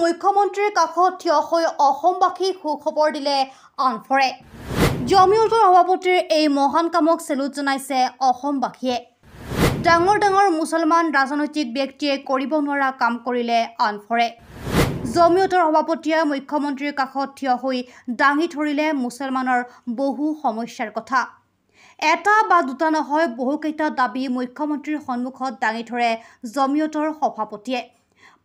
মুখ্যমন্ত্ৰীৰ কাষত থিয় হৈ অসমবাসীক সুখবৰ দিলে আনফৰে জমিউটৰ সভাপতিৰ এই মহান কামক চেলুট জনাইছে অসমবাসীয়ে ডাঙৰ ডাঙৰ মুছলমান ৰাজনৈতিক ব্যক্তিয়ে কৰিব নোৱাৰা কাম কৰিলে আনফৰে জমিউটৰ সভাপতিয়ে মুখ্যমন্ত্ৰীৰ কাষত থিয় হৈ দাঙি ধৰিলে মুছলমানৰ বহু সমস্যাৰ কথা এটা বা দুটা নহয় বহুকেইটা দাবী মুখ্যমন্ত্ৰীৰ সন্মুখত দাঙি ধৰে জমিয়তৰ সভাপতিয়ে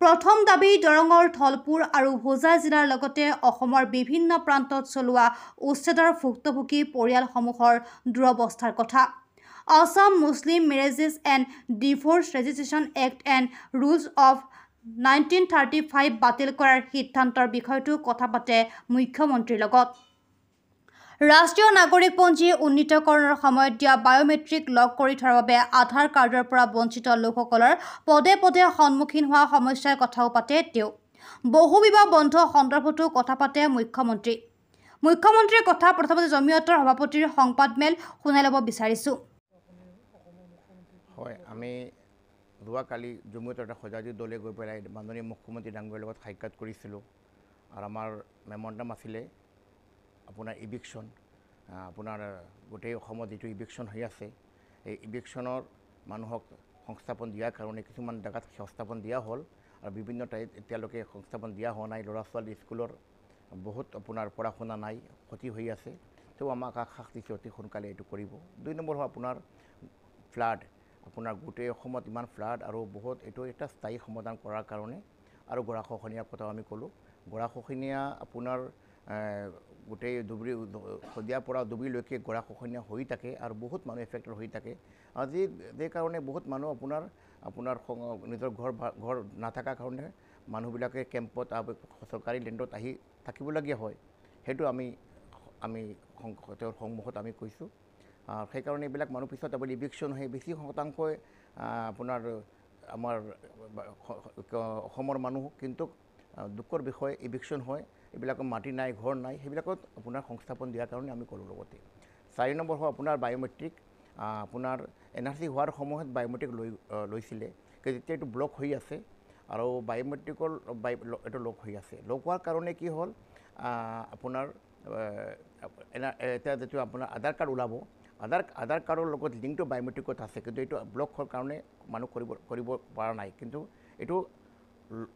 প্ৰথম দাবী দৰঙৰ থলপুৰ আৰু হোজাই জিলাৰ লগতে অসমৰ বিভিন্ন প্ৰান্তত চলোৱা উচ্ছেদৰ ভুক্তভোগী পৰিয়ালসমূহৰ দুৰৱস্থাৰ কথা Assam Muslim marriages and divorce registration act and rules of nineteen thirty five বাতিল কৰাৰ সিদ্ধান্তৰ বিষয়টো কথা পাতে মুখ্যমন্ত্ৰীৰ লগত ৰাষ্ট্ৰীয় নাগৰিকপঞ্জী উন্নীতকৰণৰ সময়ত দিয়া বায়োমেট্ৰিক লগ কৰি থোৱাৰ বাবে আধাৰ কাৰ্ডৰ পৰা বঞ্চিত লোকসকলৰ পদে পদে সন্মুখীন হোৱা সমস্যাৰ কথাও পাতে তেওঁ বহুবিবাহ বন্ধ সন্দৰ্ভতো কথা পাতে মুখ্যমন্ত্ৰী মুখ্যমন্ত্ৰীৰ কথা প্ৰথমতে জমিয়তৰ সভাপতিৰ সংবাদমেল শুনাই ল'ব বিচাৰিছোঁ হয় আমি যোৱাকালি জমিয়তৰ এটা সজাতি দলে গৈ পেলাই মাননীয় মুখ্যমন্ত্ৰী ডাঙৰীয়াৰ লগত সাক্ষাৎ কৰিছিলোঁ আৰু আমাৰ মেমৰেণ্ডাম আছিলে আপোনাৰ ইভিকশ্যন আপোনাৰ গোটেই অসমত যিটো ইভিকশ্যন হৈ আছে এই ইভিকশ্যনৰ মানুহক সংস্থাপন দিয়াৰ কাৰণে কিছুমান জেগাত সংস্থাপন দিয়া হ'ল আৰু বিভিন্ন ঠাইত এতিয়ালৈকে সংস্থাপন দিয়া হোৱা নাই ল'ৰা ছোৱালী স্কুলৰ বহুত আপোনাৰ পঢ়া শুনা নাই ক্ষতি হৈ আছে তেওঁ আমাক আশ্বাস দিছে অতি সোনকালে এইটো কৰিব দুই নম্বৰ হ'ল আপোনাৰ ফ্লাড আপোনাৰ গোটেই অসমত ইমান ফ্লাড আৰু বহুত এইটো এটা স্থায়ী সমাধান কৰাৰ কাৰণে আৰু গৰাখখনীয়াৰ কথাও আমি ক'লোঁ গৰাখখনীয়া আপোনাৰ গোটেই ধুবুৰী শদিয়াৰ পৰা ডুবুৰীলৈকে গোড়া খসনীয়া হৈ থাকে আৰু বহুত মানুহ এফেক্টেড হৈ থাকে আজি কাৰণে বহুত মানুহ আপোনাৰ আপোনাৰ নিজৰ ঘৰ ঘৰ নাথাকা কাৰণে মানুহবিলাকে কেম্পত চৰকাৰী লেণ্ডত আহি থাকিবলগীয়া হয় সেইটো আমি আমি তেওঁৰ সন্মুখত আমি কৈছোঁ সেইকাৰণে এইবিলাক মানুহ পিছত আপুনি ইভিকশ্যন হয় বেছি শতাংশই আপোনাৰ আমাৰ অসমৰ মানুহ কিন্তু দুখৰ বিষয় ইভিকশ্যন হয় এইবিলাকত মাটি নাই ঘৰ নাই সেইবিলাকত আপোনাৰ সংস্থাপন দিয়াৰ কাৰণে আমি কৰোঁ লগতে চাৰি নম্বৰ হয় আপোনাৰ বায়'মেট্ৰিক আপোনাৰ এন আৰ চি হোৱাৰ সময়ত বায়'মেট্ৰিক লৈ লৈছিলে কিন্তু যেতিয়া এইটো ব্লক হৈ আছে আৰু বায়'মেট্ৰিকৰ বাই এইটো লগ হৈ আছে লগ হোৱাৰ কাৰণে কি হ'ল আপোনাৰ এতিয়া যিটো আপোনাৰ আধাৰ কাৰ্ড ওলাব আধাৰ আধাৰ কাৰ্ডৰ লগত লিংকটো বায়'মেট্ৰিকত আছে কিন্তু এইটো ব্লক হোৱাৰ কাৰণে মানুহ কৰিব কৰিব পৰা নাই কিন্তু এইটো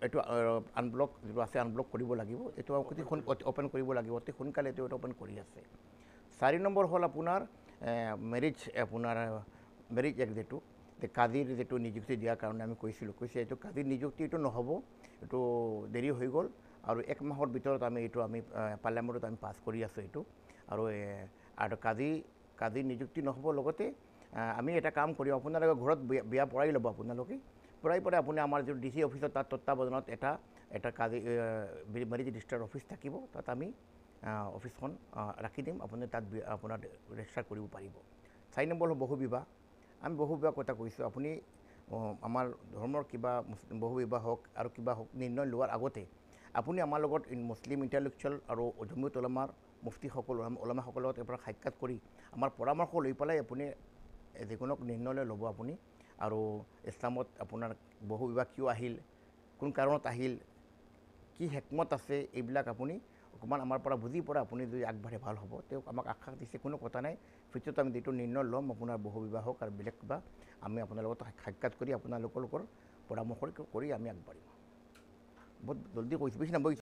এইটো আনব্লক যিটো আছে আনব্লক কৰিব লাগিব এইটো অতি সোন অ'পেন কৰিব লাগিব অতি সোনকালে এইটো এইটো অ'পেন কৰি আছে চাৰি নম্বৰ হ'ল আপোনাৰ মেৰিজ আপোনাৰ মেৰিজ এক্ট যিটো কাজিৰ যিটো নিযুক্তি দিয়াৰ কাৰণে আমি কৈছিলোঁ কৈছে এইটো কাজিৰ নিযুক্তি এইটো নহ'ব এইটো দেৰি হৈ গ'ল আৰু এক মাহৰ ভিতৰত আমি এইটো আমি পাৰ্লিয়ামেণ্টত আমি পাছ কৰি আছোঁ এইটো আৰু আৰু কাজি কাজিৰ নিযুক্তি নহ'ব লগতে আমি এটা কাম কৰিম আপোনালোকে ঘৰত বিয়া বিয়া পৰাই ল'ব আপোনালোকে প্ৰায় আপুনি আমাৰ যিটো ডি চি অফিস তাত তত্বাৱধানত এটা এটা কাজ মেৰিজ ৰেজিস্টাৰ অফিচ থাকিব তাত আমি অফিচখন ৰাখি দিম আপুনি তাত আপোনাৰ ৰেজিষ্টাৰ কৰিব পাৰিব চাৰি নম্বৰ হল বহুবিবাহ আমি বহুবিবাহ কথা কৈছোঁ আপুনি আমাৰ ধৰ্মৰ কিবা বহুবিবাহ হওক আৰু কিবা হওক নিৰ্ণয় লোৱাৰ আগতে আপুনি আমাৰ লগত মুছলিম ইণ্টালেকচুৱেল আৰু অধমিত ওলামাৰ মুফতি সকল ওলামা সকলেৰ সাক্ষাৎ কৰি আমাৰ পৰামৰ্শ লৈ পেলাই আপুনি যিকোনক লৈ লব আপুনি আৰু ইছলামত আপোনাৰ বহু বহুবিবাহ কিয় আহিল কোন কাৰণত আহিল কি হেকমত আছে এইবিলাক আপুনি অকণমান আমাৰ পৰা বুজি পৰা আপুনি যদি আগবাঢ়ি ভাল হ'ব তেওঁক আমাক আশ্বাস দিছে কোনো কথা নাই ফিউচাৰত আমি যিটো নিৰ্ণয় ল'ম আপোনাৰ বহু বহুবিবাহক আৰু বেলেগ কিবা আমি আপোনাৰ লগত সাক্ষাৎ কৰি আপোনালোকৰ পৰামৰ্শ কৰি আমি আগবাঢ়িম বহুত জলদি কৈছোঁ বেছি নাম্বাৰ